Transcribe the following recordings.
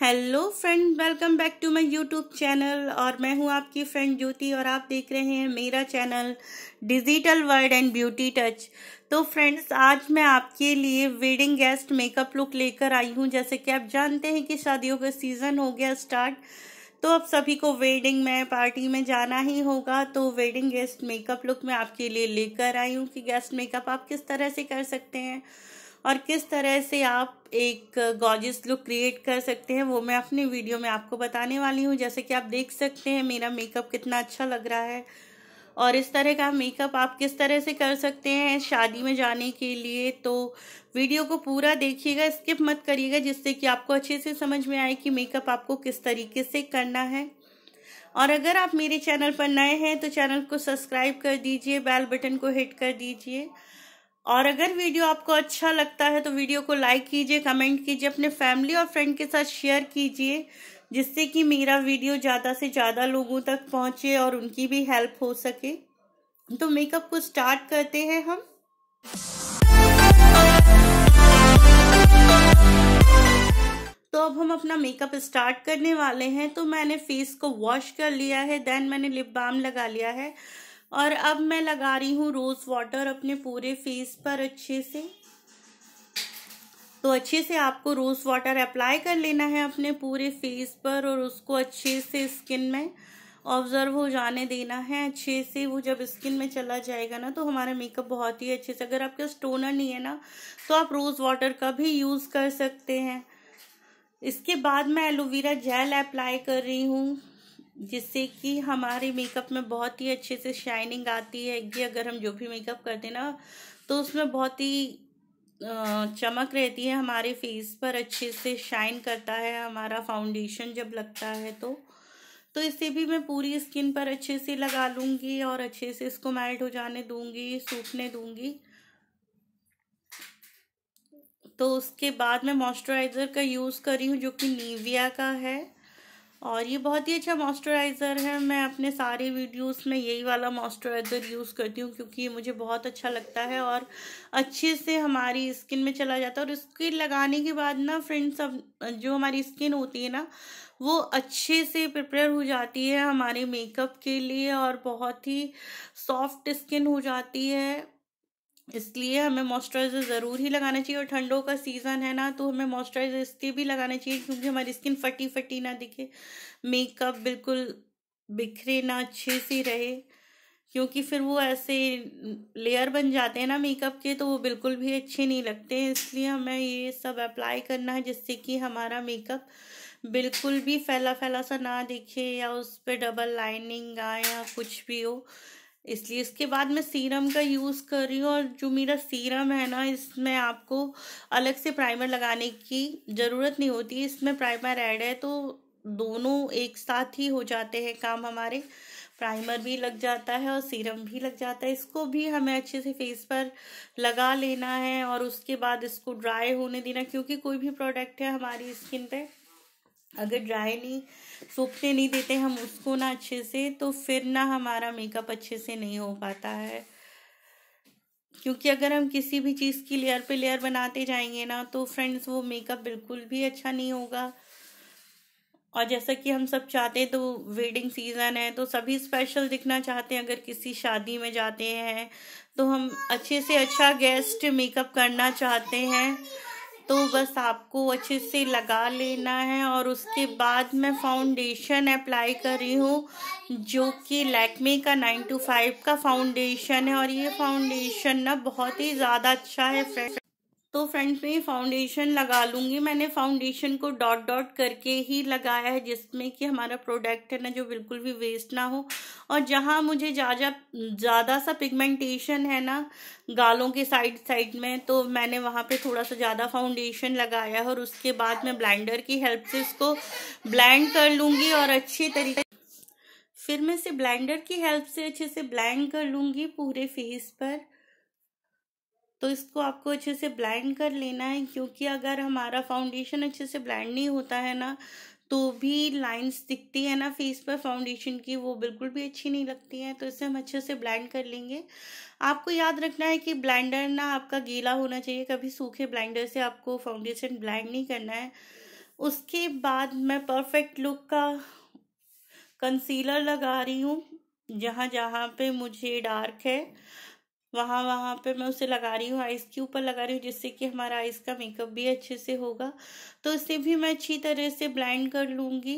hello friend welcome back to my YouTube channel और मैं हूं आपकी फ्रेंड ज्योति और आप देख रहे हैं मेरा channel digital world and beauty touch तो फ्रेंड्स आज मैं आपके लिए वेडिंग गेस्ट मेकअप लुक लेकर आई हूं जैसे कि आप जानते हैं कि शादियों का सीज़न हो गया स्टार्ट तो अब सभी को वेडिंग में पार्टी में जाना ही होगा तो वेडिंग गेस्ट मेकअप लुक मैं आपके लिए लेकर आई हूँ कि गेस्ट मेकअप आप किस तरह से कर सकते हैं और किस तरह से आप एक गॉजिस लुक क्रिएट कर सकते हैं वो मैं अपने वीडियो में आपको बताने वाली हूँ जैसे कि आप देख सकते हैं मेरा मेकअप कितना अच्छा लग रहा है और इस तरह का मेकअप आप किस तरह से कर सकते हैं शादी में जाने के लिए तो वीडियो को पूरा देखिएगा स्किप मत करिएगा जिससे कि आपको अच्छे से समझ में आए कि मेकअप आपको किस तरीके से करना है और अगर आप मेरे चैनल पर नए हैं तो चैनल को सब्सक्राइब कर दीजिए बेल बटन को हिट कर दीजिए और अगर वीडियो आपको अच्छा लगता है तो वीडियो को लाइक कीजिए कमेंट कीजिए अपने फैमिली और फ्रेंड के साथ शेयर कीजिए जिससे कि मेरा वीडियो ज़्यादा से ज़्यादा लोगों तक पहुँचे और उनकी भी हेल्प हो सके तो मेकअप को स्टार्ट करते हैं हम तो अब हम अपना मेकअप स्टार्ट करने वाले हैं तो मैंने फेस को वॉश कर लिया है देन मैंने लिप बाम लगा लिया है और अब मैं लगा रही हूँ रोज़ वाटर अपने पूरे फेस पर अच्छे से तो अच्छे से आपको रोज़ वाटर अप्लाई कर लेना है अपने पूरे फेस पर और उसको अच्छे से स्किन में ऑब्जर्व हो जाने देना है अच्छे से वो जब स्किन में चला जाएगा ना तो हमारा मेकअप बहुत ही अच्छे से अगर आपके स्टोनर नहीं है ना तो आप रोज़ वाटर का भी यूज़ कर सकते हैं इसके बाद मैं एलोवेरा जेल अप्लाई कर रही हूँ जिससे कि हमारे मेकअप में बहुत ही अच्छे से शाइनिंग आती है कि अगर हम जो भी मेकअप करते हैं ना तो उसमें बहुत ही चमक रहती है हमारे फेस पर अच्छे से शाइन करता है हमारा फाउंडेशन जब लगता है तो तो इसे भी मैं पूरी स्किन पर अच्छे से लगा लूँगी और अच्छे से इसको मेल्ट हो जाने दूँगी सूखने दूँगी तो उसके बाद मैं मॉइस्चराइज़र का यूज़ कर रही हूँ जो कि नीविया का है और ये बहुत ही अच्छा मॉइस्चराइज़र है मैं अपने सारे वीडियोस में यही वाला मॉइस्चराइज़र यूज़ करती हूँ क्योंकि ये मुझे बहुत अच्छा लगता है और अच्छे से हमारी स्किन में चला जाता है और स्किन लगाने के बाद ना फ्रेंड्स अब जो हमारी स्किन होती है ना वो अच्छे से प्रिपेयर हो जाती है हमारे मेकअप के लिए और बहुत ही सॉफ्ट स्किन हो जाती है इसलिए हमें मॉइस्चराइज़र ज़रूर ही लगाना चाहिए और ठंडों का सीज़न है ना तो हमें मॉइस्चराइज़र इसलिए भी लगाना चाहिए क्योंकि हमारी स्किन फटी फटी ना दिखे मेकअप बिल्कुल बिखरे ना अच्छे से रहे क्योंकि फिर वो ऐसे लेयर बन जाते हैं ना मेकअप के तो वो बिल्कुल भी अच्छे नहीं लगते हैं इसलिए हमें ये सब अप्लाई करना है जिससे कि हमारा मेकअप बिल्कुल भी फैला फैला सा ना दिखे या उस पर डबल लाइनिंग आए या कुछ भी हो इसलिए इसके बाद मैं सीरम का यूज़ कर रही हूँ और जो मेरा सीरम है ना इसमें आपको अलग से प्राइमर लगाने की ज़रूरत नहीं होती इसमें प्राइमर ऐड है तो दोनों एक साथ ही हो जाते हैं काम हमारे प्राइमर भी लग जाता है और सीरम भी लग जाता है इसको भी हमें अच्छे से फेस पर लगा लेना है और उसके बाद इसको ड्राई होने देना क्योंकि कोई भी प्रोडक्ट है हमारी स्किन पर अगर ड्राई नहीं सूखने नहीं देते हम उसको ना अच्छे से तो फिर ना हमारा मेकअप अच्छे से नहीं हो पाता है क्योंकि अगर हम किसी भी चीज़ की लेयर पे लेयर बनाते जाएंगे ना तो फ्रेंड्स वो मेकअप बिल्कुल भी अच्छा नहीं होगा और जैसा कि हम सब चाहते हैं तो वेडिंग सीज़न है तो सभी स्पेशल दिखना चाहते हैं अगर किसी शादी में जाते हैं तो हम अच्छे से अच्छा गेस्ट मेकअप करना चाहते हैं तो बस आपको अच्छे से लगा लेना है और उसके बाद मैं फाउंडेशन अप्लाई कर रही हूँ जो कि लैक्मे का नाइन टू फाइव का फाउंडेशन है और ये फाउंडेशन ना बहुत ही ज़्यादा अच्छा है फ्रेंड तो फ्रंट में फाउंडेशन लगा लूँगी मैंने फाउंडेशन को डॉट डॉट करके ही लगाया है जिसमें कि हमारा प्रोडक्ट है ना जो बिल्कुल भी वेस्ट ना हो और जहाँ मुझे ज़्यादा ज़्यादा सा पिगमेंटेशन है ना गालों के साइड साइड में तो मैंने वहाँ पे थोड़ा सा ज़्यादा फाउंडेशन लगाया है और उसके बाद मैं ब्लेंडर की हेल्प से इसको ब्लैंड कर लूँगी और अच्छी तरीके फिर मैं इसे ब्लाइंडर की हेल्प से अच्छे से ब्लैंड कर लूँगी पूरे फेस पर तो इसको आपको अच्छे से ब्लाइंड कर लेना है क्योंकि अगर हमारा फाउंडेशन अच्छे से ब्लाइंड नहीं होता है ना तो भी लाइंस दिखती है ना फेस पर फाउंडेशन की वो बिल्कुल भी अच्छी नहीं लगती है तो इसे हम अच्छे से ब्लाइंड कर लेंगे आपको याद रखना है कि ब्लाइंडर ना आपका गीला होना चाहिए कभी सूखे ब्लाइंडर से आपको फाउंडेशन ब्लाइंड नहीं करना है उसके बाद मैं परफेक्ट लुक का कंसीलर लगा रही हूँ जहाँ जहाँ पे मुझे डार्क है वहाँ वहाँ पे मैं उसे लगा रही हूँ आइस के ऊपर लगा रही हूँ जिससे कि हमारा आइस का मेकअप भी अच्छे से होगा तो इसे भी मैं अच्छी तरह से ब्लाइंड कर लूँगी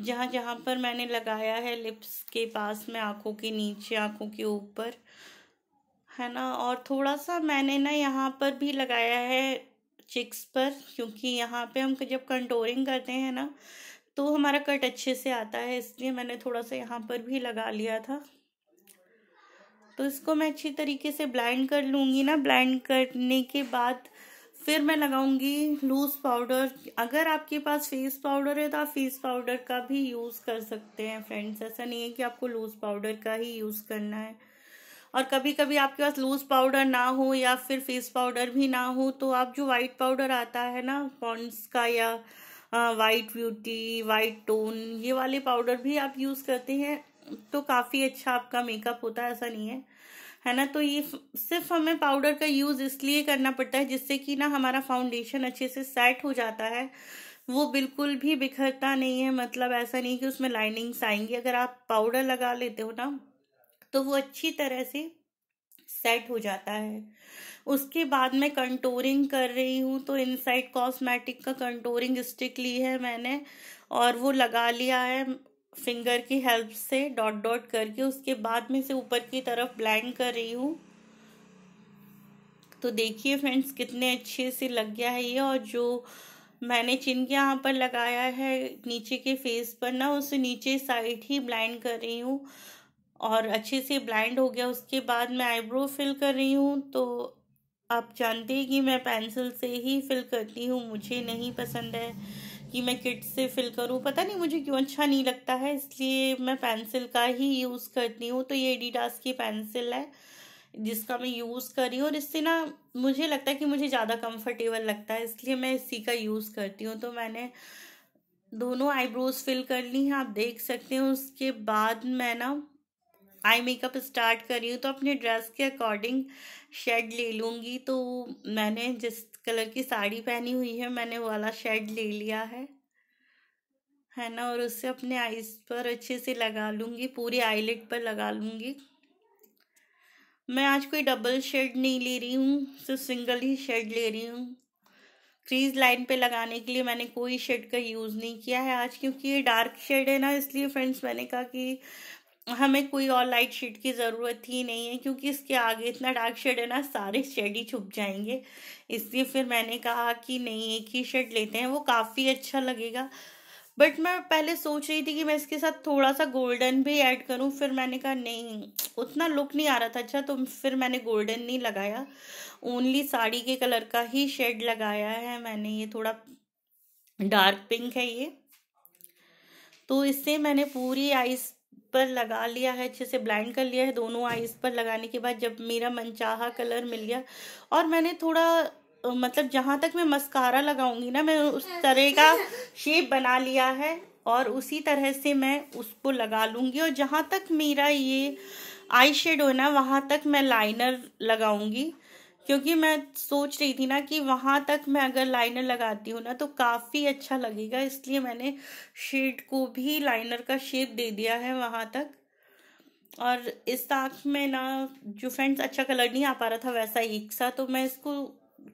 जहाँ जहाँ पर मैंने लगाया है लिप्स के पास में आँखों के नीचे आँखों के ऊपर है ना और थोड़ा सा मैंने ना यहाँ पर भी लगाया है चिक्स पर क्योंकि यहाँ पे हम जब कंटोरिंग करते हैं ना तो हमारा कट अच्छे से आता है इसलिए मैंने थोड़ा सा यहाँ पर भी लगा लिया था तो इसको मैं अच्छी तरीके से ब्लाइंड कर लूँगी ना ब्लाइंड करने के बाद फिर मैं लगाऊंगी लूज पाउडर अगर आपके पास फेस पाउडर है तो आप फेस पाउडर का भी यूज़ कर सकते हैं फ्रेंड्स ऐसा नहीं है कि आपको लूज पाउडर का ही यूज़ करना है और कभी कभी आपके पास लूज पाउडर ना हो या फिर फेस पाउडर भी ना हो तो आप जो वाइट पाउडर आता है ना पॉन्ड्स का या वाइट ब्यूटी वाइट टोन ये वाले पाउडर भी आप यूज़ करते हैं तो काफ़ी अच्छा आपका मेकअप होता है ऐसा नहीं है है ना तो ये सिर्फ हमें पाउडर का यूज़ इसलिए करना पड़ता है जिससे कि ना हमारा फाउंडेशन अच्छे से सेट हो जाता है वो बिल्कुल भी बिखरता नहीं है मतलब ऐसा नहीं कि उसमें लाइनिंग्स आएंगी अगर आप पाउडर लगा लेते हो ना तो वो अच्छी तरह से सेट हो जाता है उसके बाद मैं कंटोरिंग कर रही हूँ तो इनसाइड कॉस्मेटिक का कंटोरिंग स्टिक ली है मैंने और वो लगा लिया है फिंगर की हेल्प से डॉट डॉट करके उसके बाद में से ऊपर की तरफ ब्लैंक कर रही हूँ तो देखिए फ्रेंड्स कितने अच्छे से लग गया है ये और जो मैंने चिन के यहाँ पर लगाया है नीचे के फेस पर ना उसे नीचे साइड ही ब्लाइंड कर रही हूँ और अच्छे से ब्लाइंड हो गया उसके बाद मैं आईब्रो फिल कर रही हूँ तो आप जानते हैं कि मैं पेंसिल से ही फिल करती हूँ मुझे नहीं पसंद है कि मैं किट से फिल करूँ पता नहीं मुझे क्यों अच्छा नहीं लगता है इसलिए मैं पेंसिल का ही यूज़ करती हूँ तो ये एडिडास की पेंसिल है जिसका मैं यूज़ कर रही हूँ और इससे ना मुझे लगता है कि मुझे ज़्यादा कंफर्टेबल लगता है इसलिए मैं इसी का यूज़ करती हूँ तो मैंने दोनों आईब्रोज फिल कर ली हैं आप देख सकते हैं उसके बाद मैं ना आई मेकअप स्टार्ट कर रही हूँ तो अपने ड्रेस के अकॉर्डिंग शेड ले लूँगी तो मैंने जिस कलर की साड़ी पहनी हुई है मैंने वाला शेड ले लिया है है ना और उससे अपने आईज पर अच्छे से लगा लूँगी पूरी आईलेट पर लगा लूँगी मैं आज कोई डबल शेड नहीं ले रही हूँ सिर्फ सिंगल ही शेड ले रही हूँ क्रीज लाइन पे लगाने के लिए मैंने कोई शेड का यूज़ नहीं किया है आज क्योंकि ये डार्क शेड है ना इसलिए फ्रेंड्स मैंने कहा कि हमें कोई और लाइट शेड की ज़रूरत ही नहीं है क्योंकि इसके आगे इतना डार्क शेड है ना सारे शेड ही छुप जाएंगे इसलिए फिर मैंने कहा कि नहीं एक ही शेड लेते हैं वो काफ़ी अच्छा लगेगा बट मैं पहले सोच रही थी कि मैं इसके साथ थोड़ा सा गोल्डन भी ऐड करूं फिर मैंने कहा नहीं उतना लुक नहीं आ रहा था अच्छा तो फिर मैंने गोल्डन नहीं लगाया ओनली साड़ी के कलर का ही शेड लगाया है मैंने ये थोड़ा डार्क पिंक है ये तो इससे मैंने पूरी आइस पर लगा लिया है अच्छे से ब्लाइंड कर लिया है दोनों आईज पर लगाने के बाद जब मेरा मनचाहा कलर मिल गया और मैंने थोड़ा मतलब जहाँ तक मैं मस्कारा लगाऊंगी ना मैं उस तरह का शेप बना लिया है और उसी तरह से मैं उसको लगा लूँगी और जहाँ तक मेरा ये आई शेड हो ना वहाँ तक मैं लाइनर लगाऊंगी क्योंकि मैं सोच रही थी ना कि वहाँ तक मैं अगर लाइनर लगाती हूँ ना तो काफ़ी अच्छा लगेगा इसलिए मैंने शेड को भी लाइनर का शेप दे दिया है वहाँ तक और इस ताक में ना जो फ्रेंड्स अच्छा कलर नहीं आ पा रहा था वैसा एक सा तो मैं इसको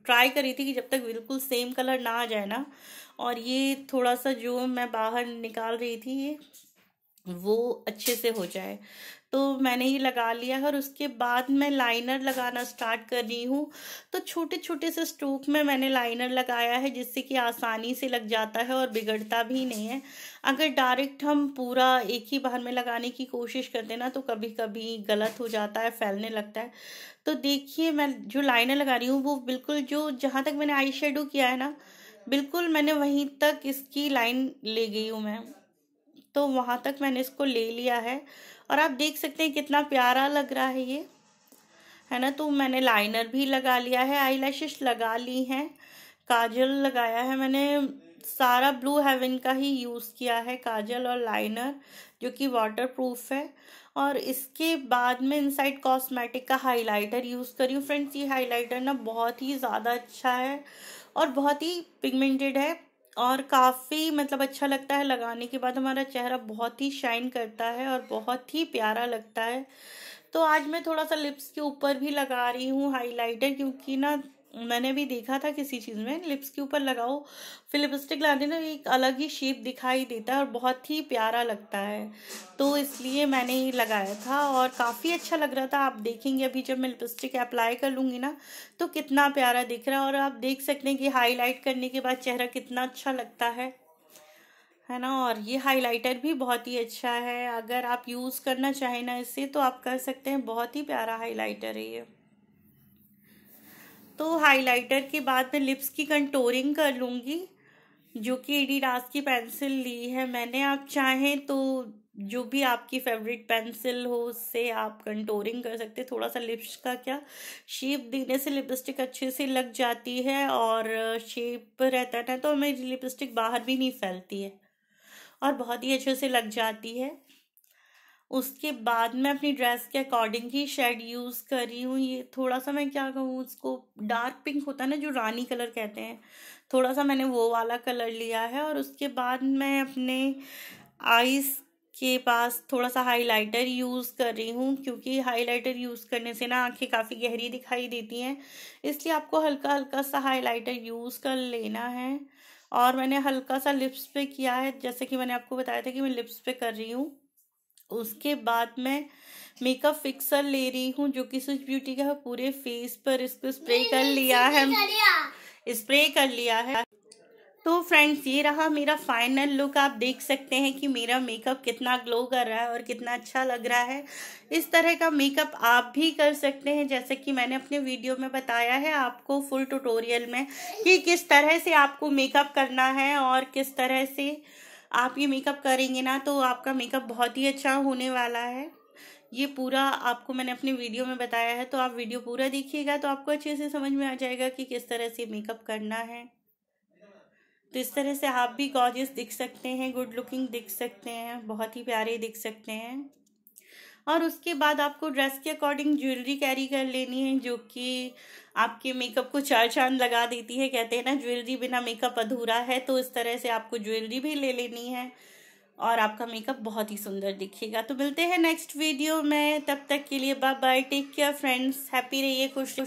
ट्राई करी थी कि जब तक बिल्कुल सेम कलर ना आ जाए ना और ये थोड़ा सा जो मैं बाहर निकाल रही थी ये वो अच्छे से हो जाए तो मैंने ये लगा लिया है और उसके बाद मैं लाइनर लगाना स्टार्ट कर रही हूँ तो छोटे छोटे से स्ट्रोक में मैंने लाइनर लगाया है जिससे कि आसानी से लग जाता है और बिगड़ता भी नहीं है अगर डायरेक्ट हम पूरा एक ही बार में लगाने की कोशिश करते ना तो कभी कभी गलत हो जाता है फैलने लगता है तो देखिए मैं जो लाइनर लगा रही हूँ वो बिल्कुल जो जहाँ तक मैंने आई शेडो किया है ना बिल्कुल मैंने वहीं तक इसकी लाइन ले गई हूँ मैं तो वहाँ तक मैंने इसको ले लिया है और आप देख सकते हैं कितना प्यारा लग रहा है ये है ना तो मैंने लाइनर भी लगा लिया है आई लगा ली हैं काजल लगाया है मैंने सारा ब्लू हेवन का ही यूज़ किया है काजल और लाइनर जो कि वाटर प्रूफ है और इसके बाद में इनसाइड कॉस्मेटिक का हाइलाइटर यूज़ करी हूँ फ्रेंड्स ये हाइलाइटर ना बहुत ही ज़्यादा अच्छा है और बहुत ही पिगमेंटेड है और काफ़ी मतलब अच्छा लगता है लगाने के बाद हमारा चेहरा बहुत ही शाइन करता है और बहुत ही प्यारा लगता है तो आज मैं थोड़ा सा लिप्स के ऊपर भी लगा रही हूँ हाइलाइटर क्योंकि ना मैंने भी देखा था किसी चीज़ में लिप्स के ऊपर लगाओ फिर लिपस्टिक लगाते ना एक अलग ही शेप दिखाई देता है और बहुत ही प्यारा लगता है तो इसलिए मैंने ये लगाया था और काफ़ी अच्छा लग रहा था आप देखेंगे अभी जब मैं लिपस्टिक अप्लाई कर लूँगी ना तो कितना प्यारा दिख रहा है और आप देख सकते हैं कि हाईलाइट करने के बाद चेहरा कितना अच्छा लगता है है ना और ये हाइलाइटर भी बहुत ही अच्छा है अगर आप यूज़ करना चाहें ना इससे तो आप कर सकते हैं बहुत ही प्यारा हाइलाइटर है ये तो हाइलाइटर के बाद मैं लिप्स की कंटोरिंग कर लूँगी जो कि एडिडास की पेंसिल ली है मैंने आप चाहें तो जो भी आपकी फेवरेट पेंसिल हो उससे आप कंटोरिंग कर सकते हैं थोड़ा सा लिप्स का क्या शेप देने से लिपस्टिक अच्छे से लग जाती है और शेप रहता है तो मेरी लिपस्टिक बाहर भी नहीं फैलती है और बहुत ही अच्छे से लग जाती है उसके बाद मैं अपनी ड्रेस के अकॉर्डिंग ही शेड यूज़ कर रही हूँ ये थोड़ा सा मैं क्या कहूँ उसको डार्क पिंक होता है ना जो रानी कलर कहते हैं थोड़ा सा मैंने वो वाला कलर लिया है और उसके बाद मैं अपने आईज के पास थोड़ा सा हाइलाइटर यूज़ कर रही हूँ क्योंकि हाइलाइटर यूज़ करने से ना आंखें काफ़ी गहरी दिखाई देती हैं इसलिए आपको हल्का हल्का सा हाइलाइटर यूज़ कर लेना है और मैंने हल्का सा लिप्स पे किया है जैसे कि मैंने आपको बताया था कि मैं लिप्स पे कर रही हूँ उसके बाद मैं मेकअप फिक्सर ले रही हूँ जो कि सुच ब्यूटी का पूरे फेस पर इसको स्प्रे कर लिया है स्प्रे कर लिया है तो फ्रेंड्स ये रहा मेरा फाइनल लुक आप देख सकते हैं कि मेरा मेकअप कितना ग्लो कर रहा है और कितना अच्छा लग रहा है इस तरह का मेकअप आप भी कर सकते हैं जैसे कि मैंने अपने वीडियो में बताया है आपको फुल ट्यूटोरियल में कि किस तरह से आपको मेकअप करना है और किस तरह से आप ये मेकअप करेंगे ना तो आपका मेकअप बहुत ही अच्छा होने वाला है ये पूरा आपको मैंने अपने वीडियो में बताया है तो आप वीडियो पूरा देखिएगा तो आपको अच्छे से समझ में आ जाएगा कि किस तरह से मेकअप करना है तो इस तरह से आप भी गॉर्जियस दिख सकते हैं गुड लुकिंग दिख सकते हैं बहुत ही प्यारे दिख सकते हैं और उसके बाद आपको ड्रेस के अकॉर्डिंग ज्वेलरी कैरी कर लेनी है जो कि आपके मेकअप को चार चांद लगा देती है कहते हैं ना ज्वेलरी बिना मेकअप अधूरा है तो इस तरह से आपको ज्वेलरी भी ले लेनी है और आपका मेकअप बहुत ही सुंदर दिखेगा तो मिलते हैं नेक्स्ट वीडियो में तब तक के लिए bye bye take care friends happy रहिए खुश